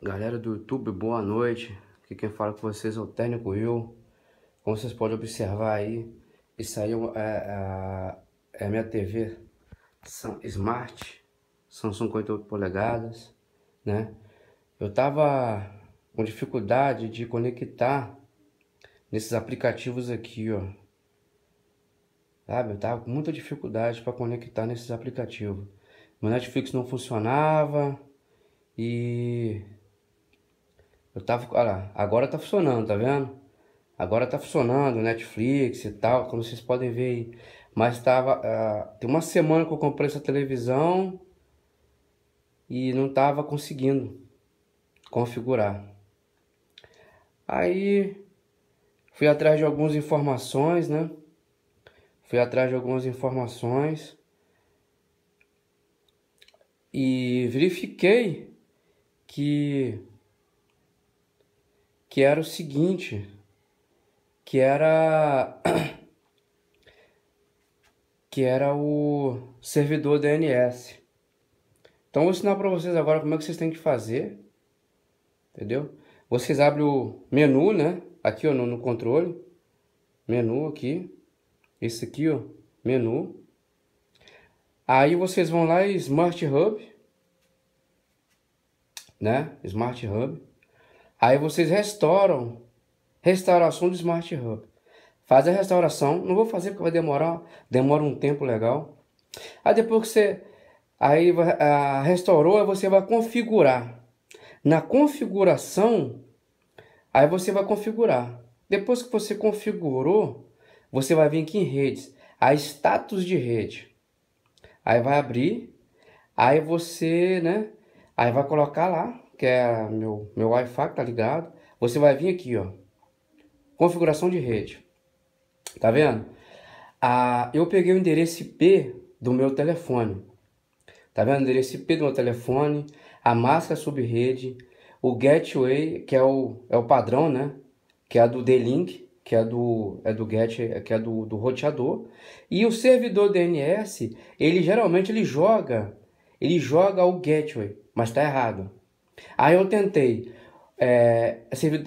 Galera do YouTube, boa noite. Aqui quem fala com vocês é o Técnico Rio. Como vocês podem observar aí, isso aí é, é, é, é minha TV Smart, Samsung 58 polegadas, né? Eu tava com dificuldade de conectar nesses aplicativos aqui, ó. Sabe? Eu tava com muita dificuldade para conectar nesses aplicativos. Meu Netflix não funcionava e eu tava. Olha lá, agora tá funcionando, tá vendo? Agora tá funcionando, Netflix e tal, como vocês podem ver aí. Mas tava. Uh, tem uma semana que eu comprei essa televisão e não tava conseguindo configurar. Aí fui atrás de algumas informações, né? Fui atrás de algumas informações e verifiquei que que era o seguinte, que era que era o servidor DNS. Então vou ensinar para vocês agora como é que vocês têm que fazer, entendeu? Vocês abrem o menu, né? Aqui ó, no, no controle, menu aqui, esse aqui ó, menu. Aí vocês vão lá em Smart Hub, né? Smart Hub. Aí vocês restauram. Restauração do Smart Hub. Faz a restauração. Não vou fazer porque vai demorar. Demora um tempo legal. Aí depois que você aí, a, restaurou, aí você vai configurar. Na configuração, aí você vai configurar. Depois que você configurou, você vai vir aqui em redes. a status de rede. Aí vai abrir. Aí você, né? Aí vai colocar lá que é meu, meu Wi-Fi que tá ligado. Você vai vir aqui, ó. Configuração de rede. Tá vendo? Ah, eu peguei o endereço IP do meu telefone. Tá vendo? O endereço IP do meu telefone, a máscara sub-rede, o gateway, que é o, é o padrão, né? Que é do D-Link, que é do é do get que é do, do roteador e o servidor DNS ele geralmente ele joga ele joga o gateway mas tá errado Aí eu tentei. É,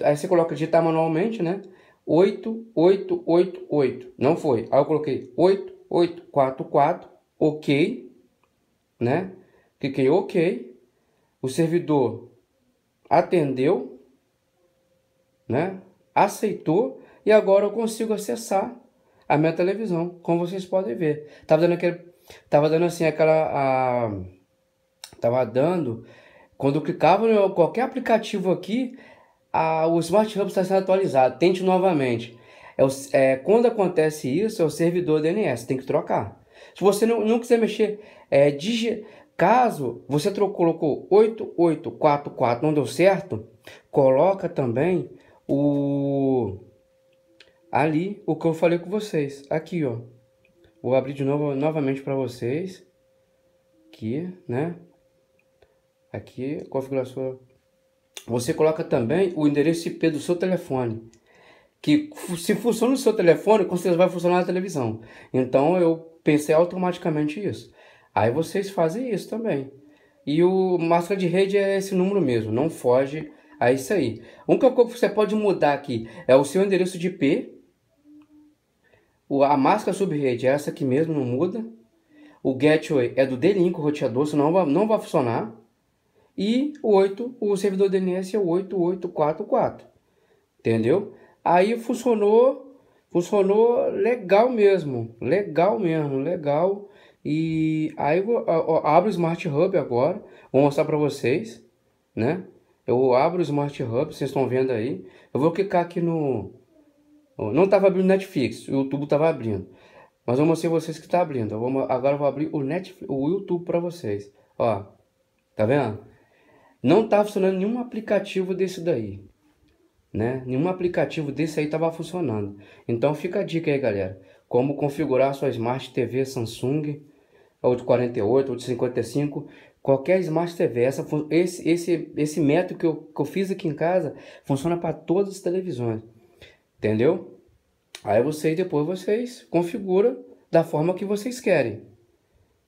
aí você coloca digitar manualmente, né? 8, 8, 8, 8. Não foi. Aí eu coloquei 8, 8, 4, 4. Ok. Né? Cliquei OK. O servidor atendeu. Né? Aceitou. E agora eu consigo acessar a minha televisão, como vocês podem ver. Tava dando aquele, tava dando assim aquela a, tava dando quando eu clicava em qualquer aplicativo aqui, a, o Smart Hub está sendo atualizado. Tente novamente. É, é, quando acontece isso, é o servidor DNS, tem que trocar. Se você não, não quiser mexer, é, digi, caso você trocou, colocou 8844, não deu certo, coloca também o ali o que eu falei com vocês. Aqui, ó. Vou abrir de novo novamente para vocês. Aqui, né? Aqui, configuração. Você coloca também o endereço IP do seu telefone. Que se funciona no seu telefone, com certeza vai funcionar na televisão. Então eu pensei automaticamente isso. Aí vocês fazem isso também. E o máscara de rede é esse número mesmo, não foge a isso aí. Um coisa que você pode mudar aqui é o seu endereço de IP. A máscara rede é essa aqui mesmo, não muda. O gateway é do D-Link, o roteador, senão não vai, não vai funcionar. E o 8, o servidor DNS é o 8844. Entendeu? Aí funcionou, funcionou legal mesmo, legal mesmo, legal. E aí eu, abro o Smart Hub agora, vou mostrar para vocês, né? Eu abro o Smart Hub, vocês estão vendo aí. Eu vou clicar aqui no não estava abrindo Netflix, o YouTube estava abrindo. Mas eu mostrei vocês que está abrindo. Eu vou, agora eu vou abrir o, Netflix, o YouTube para vocês. Ó, tá vendo? Não estava tá funcionando nenhum aplicativo desse daí. Né? Nenhum aplicativo desse aí estava funcionando. Então fica a dica aí, galera. Como configurar sua Smart TV Samsung, ou de 48, ou de 55, qualquer Smart TV. Essa, esse, esse, esse método que eu, que eu fiz aqui em casa funciona para todas as televisões. Entendeu? Aí vocês depois vocês configura da forma que vocês querem.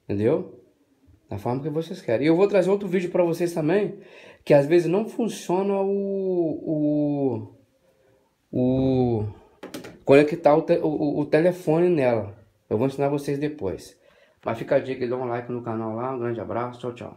Entendeu? da forma que vocês querem. E eu vou trazer outro vídeo para vocês também, que às vezes não funciona o o, o conectar o, te, o, o, telefone nela. Eu vou ensinar vocês depois. Mas fica a dica, dá um like no canal lá, um grande abraço, tchau, tchau.